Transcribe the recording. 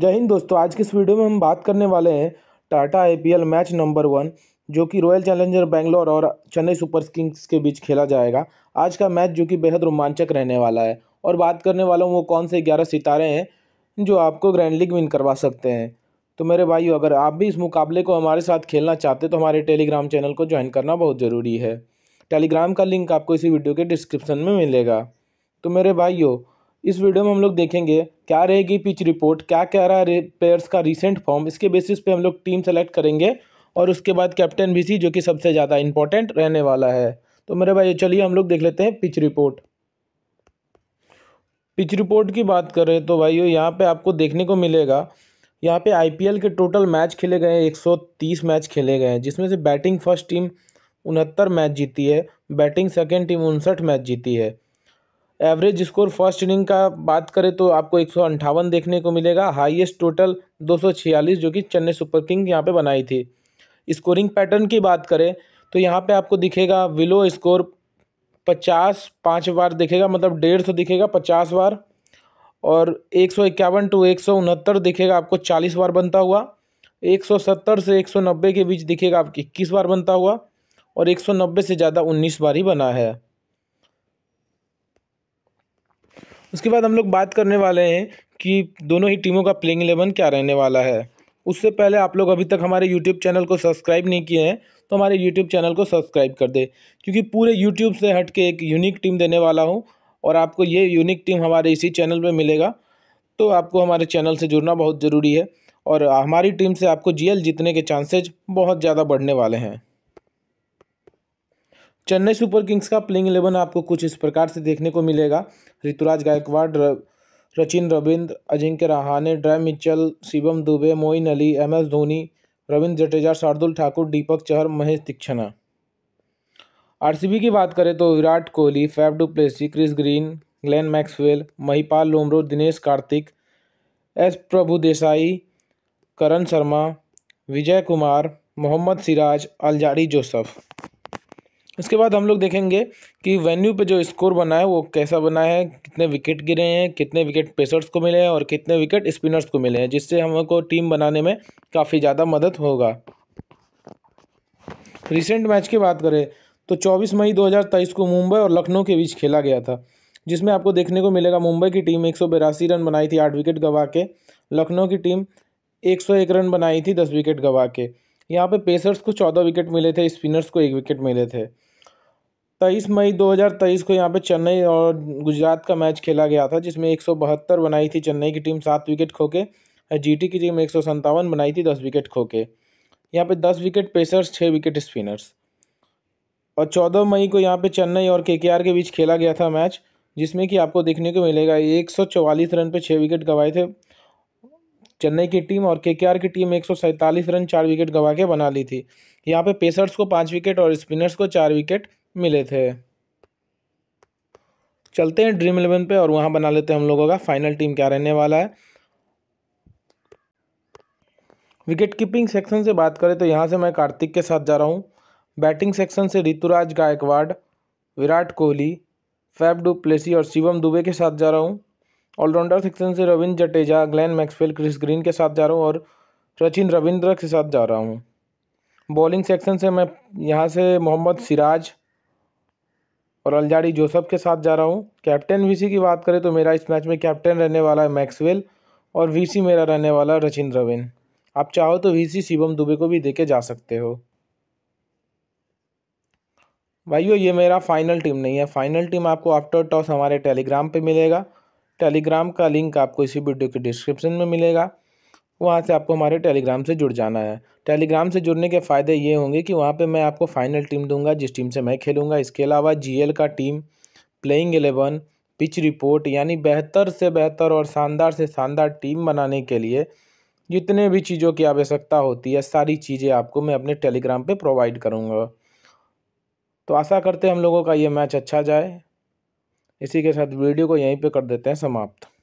जय हिंद दोस्तों आज के इस वीडियो में हम बात करने वाले हैं Tata IPL match number one जो कि रॉयल चैलेंजर बैंगलोर और चेन्नई सुपर किंग्स के बीच खेला जाएगा आज का मैच जो कि बेहद रोमांचक रहने वाला है और बात करने वाला हूँ वो कौन से ग्यारह सितारे हैं जो आपको ग्रैंड लीग विन करवा सकते हैं तो मेरे भाइयों अगर आप भी इस मुकाबले को हमारे साथ खेलना चाहते तो हमारे टेलीग्राम चैनल को ज्वाइन करना बहुत ज़रूरी है टेलीग्राम का लिंक आपको इसी वीडियो के डिस्क्रिप्शन में मिलेगा तो मेरे भाइयों इस वीडियो में हम लोग देखेंगे क्या रहेगी पिच रिपोर्ट क्या क्या रहा है प्लेयर्स का रिसेंट फॉर्म इसके बेसिस पे हम लोग टीम सेलेक्ट करेंगे और उसके बाद कैप्टन भी सी जो कि सबसे ज़्यादा इंपॉर्टेंट रहने वाला है तो मेरे भाई चलिए हम लोग देख लेते हैं पिच रिपोर्ट पिच रिपोर्ट की बात करें तो भाई यहाँ पर आपको देखने को मिलेगा यहाँ पे आई के टोटल मैच खेले गए हैं 130 मैच खेले गए हैं जिसमें से बैटिंग फर्स्ट टीम उनहत्तर मैच जीती है बैटिंग सेकेंड टीम उनसठ मैच जीती है एवरेज स्कोर फर्स्ट इनिंग का बात करें तो आपको एक देखने को मिलेगा हाईएस्ट टोटल 246 जो कि चेन्नई सुपर किंग यहाँ पे बनाई थी स्कोरिंग पैटर्न की बात करें तो यहाँ पे आपको दिखेगा विलो स्कोर पचास पाँच बार दिखेगा मतलब डेढ़ सौ दिखेगा पचास बार और एक सौ इक्यावन टू एक सौ उनहत्तर दिखेगा आपको चालीस बार बनता हुआ एक सौ सत्तर से एक सौ नब्बे के बीच दिखेगा आपको इक्कीस बार बनता हुआ और एक सौ नब्बे से ज़्यादा उन्नीस बार ही बना है उसके बाद हम लोग बात करने वाले हैं कि दोनों ही टीमों का प्लेइंग एलेवन क्या रहने वाला है उससे पहले आप लोग अभी तक हमारे यूट्यूब चैनल को सब्सक्राइब नहीं किए हैं तो हमारे यूट्यूब चैनल को सब्सक्राइब कर दें क्योंकि पूरे यूट्यूब से हट के एक यूनिक टीम देने वाला हूँ और आपको ये यूनिक टीम हमारे इसी चैनल पर मिलेगा तो आपको हमारे चैनल से जुड़ना बहुत ज़रूरी है और हमारी टीम से आपको जीएल जीतने के चांसेज बहुत ज़्यादा बढ़ने वाले हैं चेन्नई सुपर किंग्स का प्लेइंग इलेवन आपको कुछ इस प्रकार से देखने को मिलेगा Ruturaj Gaikwad Rachin Ravindra Ajinkya Rahane Daryl Mitchell Shivam Dube Moeen Ali M S Dhoni Ravindra Jadeja Shardul Thakur Deepak Chahar Maheesh Theekshana RCB की बात करें तो Virat Kohli Faf du Plessis Chris Green Glenn Maxwell Mahipal Lomror Dinesh Karthik S Prabhu Desai Karan Sharma Vijay Kumar Mohammed Siraj Alzarri Joseph इसके बाद हम लोग देखेंगे कि वेन्यू पे जो स्कोर बना है वो कैसा बना है कितने विकेट गिरे हैं कितने विकेट पेसर्स को मिले हैं और कितने विकेट स्पिनर्स को मिले हैं जिससे हमको टीम बनाने में काफ़ी ज़्यादा मदद होगा रिसेंट मैच की बात करें तो 24 मई 2023 को मुंबई और लखनऊ के बीच खेला गया था जिसमें आपको देखने को मिलेगा मुंबई की टीम एक रन बनाई थी आठ विकेट गंवा के लखनऊ की टीम एक सौ एक रन बनाई थी दस विकेट गंवा के यहाँ पे पेसर्स को चौदह विकेट मिले थे स्पिनर्स को एक विकेट मिले थे तेईस मई 2023 को यहाँ पे चेन्नई और गुजरात का मैच खेला गया था जिसमें एक बनाई थी चेन्नई की टीम सात विकेट खोके जीटी की टीम एक बनाई थी दस विकेट खोके यहाँ पे दस विकेट पेसर्स छः विकेट स्पिनर्स और चौदह मई को यहाँ पे चेन्नई और के के बीच खेला गया था मैच जिसमें कि आपको देखने को मिलेगा एक रन पर छः विकेट गंवाए थे चेन्नई की टीम और के की टीम एक रन चार विकेट गंवा के बना ली थी यहाँ पे पेसर्स को पाँच विकेट और स्पिनर्स को चार विकेट मिले थे चलते हैं ड्रीम इलेवन पे और वहाँ बना लेते हैं हम लोगों का फाइनल टीम क्या रहने वाला है विकेट कीपिंग सेक्शन से बात करें तो यहाँ से मैं कार्तिक के साथ जा रहा हूँ बैटिंग सेक्शन से Ruturaj Gaikwad Virat Kohli Faf du Plessis और शिवम दुबे के साथ जा रहा हूँ ऑलराउंडर सेक्शन से Ravindra Jadeja Glenn Maxwell Chris Green के साथ जा रहा हूँ और सचिन रविंद्र के साथ जा रहा हूँ बॉलिंग सेक्शन से मैं यहाँ से मोहम्मद सिराज और अलजाड़ी जोसफ के साथ जा रहा हूँ कैप्टन वीसी की बात करें तो मेरा इस मैच में कैप्टन रहने वाला है मैक्सवेल और वीसी मेरा रहने वाला है रचिन रविन आप चाहो तो वीसी शिवम दुबे को भी देके जा सकते हो भाइयों ये मेरा फाइनल टीम नहीं है फाइनल टीम आपको आफ्टर टॉस हमारे टेलीग्राम पे मिलेगा टेलीग्राम का लिंक आपको इसी वीडियो के डिस्क्रिप्शन में मिलेगा वहाँ से आपको हमारे टेलीग्राम से जुड़ जाना है टेलीग्राम से जुड़ने के फ़ायदे ये होंगे कि वहाँ पे मैं आपको फाइनल टीम दूंगा जिस टीम से मैं खेलूँगा इसके अलावा G L team playing eleven pitch report यानी बेहतर से बेहतर और शानदार से शानदार टीम बनाने के लिए जितने भी चीज़ों की आवश्यकता होती है सारी चीज़ें आपको मैं अपने टेलीग्राम पर प्रोवाइड करूँगा तो आशा करते हम लोगों का ये मैच अच्छा जाए इसी के साथ वीडियो को यहीं पर कर देते हैं समाप्त